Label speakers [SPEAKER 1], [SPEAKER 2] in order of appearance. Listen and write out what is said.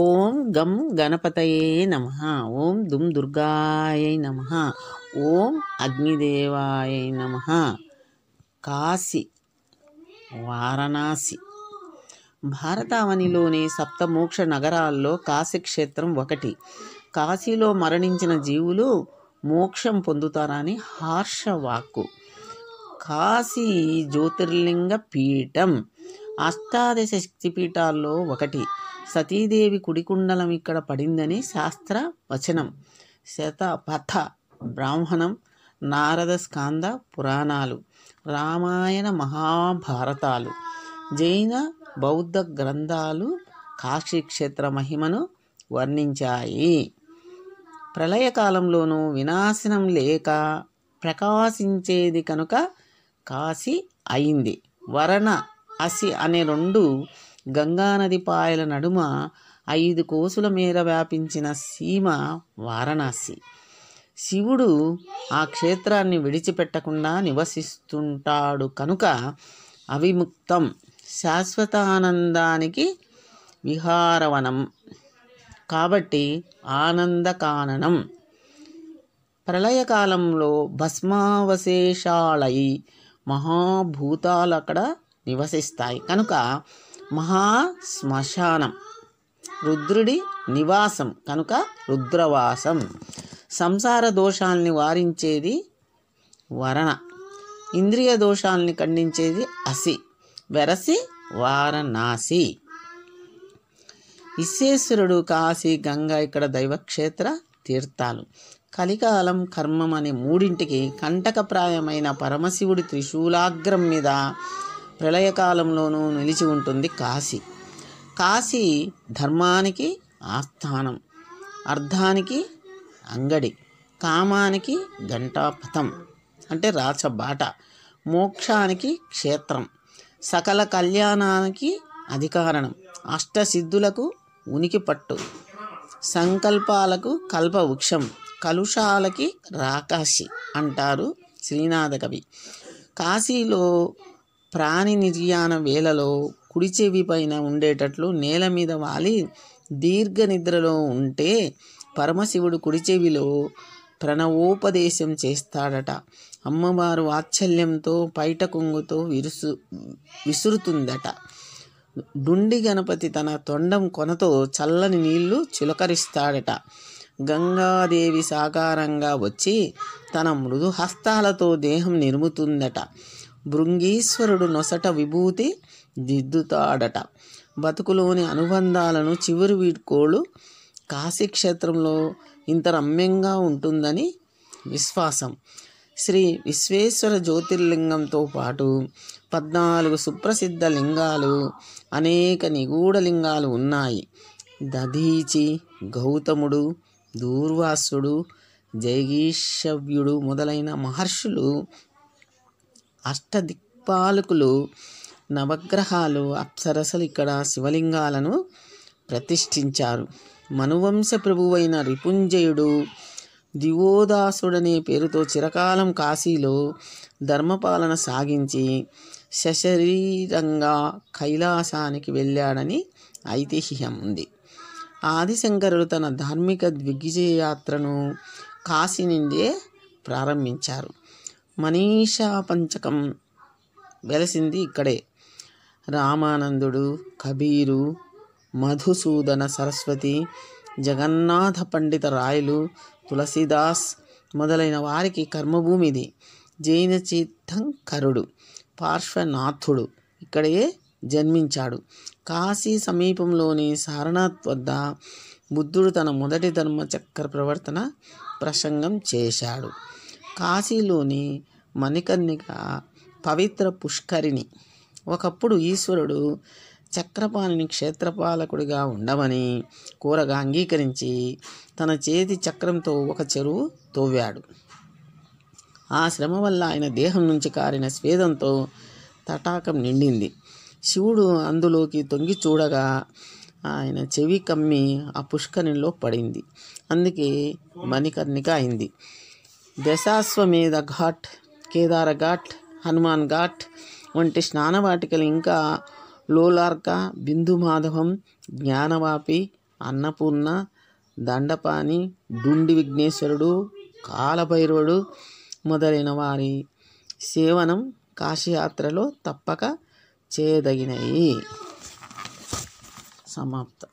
[SPEAKER 1] ఓం గం గణపతయే నమ ఓం దుమ్ దుర్గాయ నమ ఓం అగ్నిదేవాయ నమ కాశీ వారణాసి భారతావనిలోని సప్తమోక్ష నగరాల్లో కాశీక్షేత్రం ఒకటి కాశీలో మరణించిన జీవులు మోక్షం పొందుతారని హార్ష వాక్కు కాశీ జ్యోతిర్లింగ పీఠం అష్టాదశ శక్తిపీఠాల్లో ఒకటి సతీదేవి కుడికుండలం ఇక్కడ పడిందని శాస్త్ర వచనం శత పథ బ్రాహ్మణం నారద స్కాంద పురాణాలు రామాయణ మహాభారతాలు జైన బౌద్ధ గ్రంథాలు కాశీక్షేత్ర మహిమను వర్ణించాయి ప్రళయకాలంలోనూ వినాశనం లేక ప్రకాశించేది కనుక కాశీ అయింది వరణ అసి అనే రెండు గంగానది పాయల నడుమ ఐదు కోసుల మేర వ్యాపించిన సీమ వారణాసి శివుడు ఆ క్షేత్రాన్ని విడిచిపెట్టకుండా నివసిస్తుంటాడు కనుక అవిముక్తం శాశ్వతానందానికి విహారవనం కాబట్టి ఆనందకాననం ప్రళయకాలంలో భస్మావశేషాలై మహాభూతాలు అక్కడ నివసిస్తాయి కనుక మహా శ్మశానం రుద్రుడి నివాసం కనుక రుద్రవాసం సంసార దోషాల్ని వారించేది వరణ ఇంద్రియ దోషాల్ని ఖండించేది అసి వెరసి వారణాసి విశ్వేశ్వరుడు కాశీ గంగ ఇక్కడ దైవక్షేత్ర తీర్థాలు కలికాలం కర్మం అనే మూడింటికి కంటకప్రాయమైన పరమశివుడి త్రిశూలాగ్రం మీద ప్రళయకాలంలోనూ నిలిచి ఉంటుంది కాశీ కాశీ ధర్మానికి ఆస్థానం అర్థానికి అంగడి కామానికి ఘంటాపథం అంటే రాచబాట మోక్షానికి క్షేత్రం సకల కళ్యాణానికి అధికారణం అష్టసిద్ధులకు ఉనికి పట్టు సంకల్పాలకు వృక్షం కలుషాలకి రాకాశి అంటారు శ్రీనాథ కవి కాశీలో ప్రాణి నిర్యాణ వేళలో కుడి చెవి పైన ఉండేటట్లు నేల మీద వాలి దీర్ఘ నిద్రలో ఉంటే పరమశివుడు కుడి చెవిలో ప్రణవోపదేశం చేస్తాడట అమ్మవారు వాత్సల్యంతో పైట కొంగుతో విరుసు విసురుతుందట డుండి గణపతి తన తొండం కొనతో చల్లని నీళ్లు చిలకరిస్తాడట గంగాదేవి సాకారంగా వచ్చి తన మృదు హస్తాలతో దేహం నిర్ముతుందట భృంగీశ్వరుడు నొసట విభూతి దిద్దుతాడట బతుకులోని అనుబంధాలను చివరి వీడ్కోలు కాశీక్షేత్రంలో ఇంత రమ్యంగా ఉంటుందని విశ్వాసం శ్రీ విశ్వేశ్వర జ్యోతిర్లింగంతో పాటు పద్నాలుగు సుప్రసిద్ధ లింగాలు అనేక నిగూఢ లింగాలు ఉన్నాయి దధీచి గౌతముడు దూర్వాసుడు జగీషవ్యుడు మొదలైన మహర్షులు అష్టదిక్పాలకులు నవగ్రహాలు అప్సరసలు ఇక్కడ శివలింగాలను ప్రతిష్ఠించారు మనువంశ ప్రభువైన రిపుంజయుడు దివోదాసుడనే పేరుతో చిరకాలం కాశీలో ధర్మపాలన సాగించి సశరీరంగా కైలాసానికి వెళ్ళాడని ఐతిహ్యం ఉంది ఆదిశంకరుడు తన ధార్మిక దిగ్విజయ యాత్రను కాశీ నుండే ప్రారంభించారు మనీషా పంచకం వెలసింది ఇక్కడే రామానందుడు కబీరు మధుసూదన సరస్వతి జగన్నాథ పండిత రాయలు తులసిదాస్ మొదలైన వారికి కర్మభూమిది జైన తీర్థంకరుడు పార్శ్వనాథుడు ఇక్కడే జన్మించాడు కాశీ సమీపంలోని సారనాథ్ వద్ద బుద్ధుడు తన మొదటి ధర్మచక్ర ప్రవర్తన ప్రసంగం చేశాడు కాశీలోని మణికర్ణిక పవిత్ర పుష్కరిణి ఒకప్పుడు ఈశ్వరుడు చక్రపాణిని క్షేత్రపాలకుడిగా ఉండమని కూరగా అంగీకరించి తన చేతి చక్రంతో ఒక చెరువు తోవాడు ఆ శ్రమ వల్ల ఆయన దేహం నుంచి కారిన స్వేదంతో తటాకం నిండింది శివుడు అందులోకి తొంగి చూడగా ఆయన చెవి కమ్మి ఆ పుష్కరిణిలో పడింది అందుకే మణికర్ణిక అయింది దశాశ్వమేధ ఘాట్ కేదార ఘాట్ హనుమాన్ ఘాట్ వంటి స్నానవాటికలు ఇంకా లోలార్క బిందు మాధవం జ్ఞానవాపి అన్నపూర్ణ దండపాని డుండి విఘ్నేశ్వరుడు కాలభైరవుడు మొదలైన వారి సేవనం కాశీయాత్రలో తప్పక చేయదగినవి సమాప్త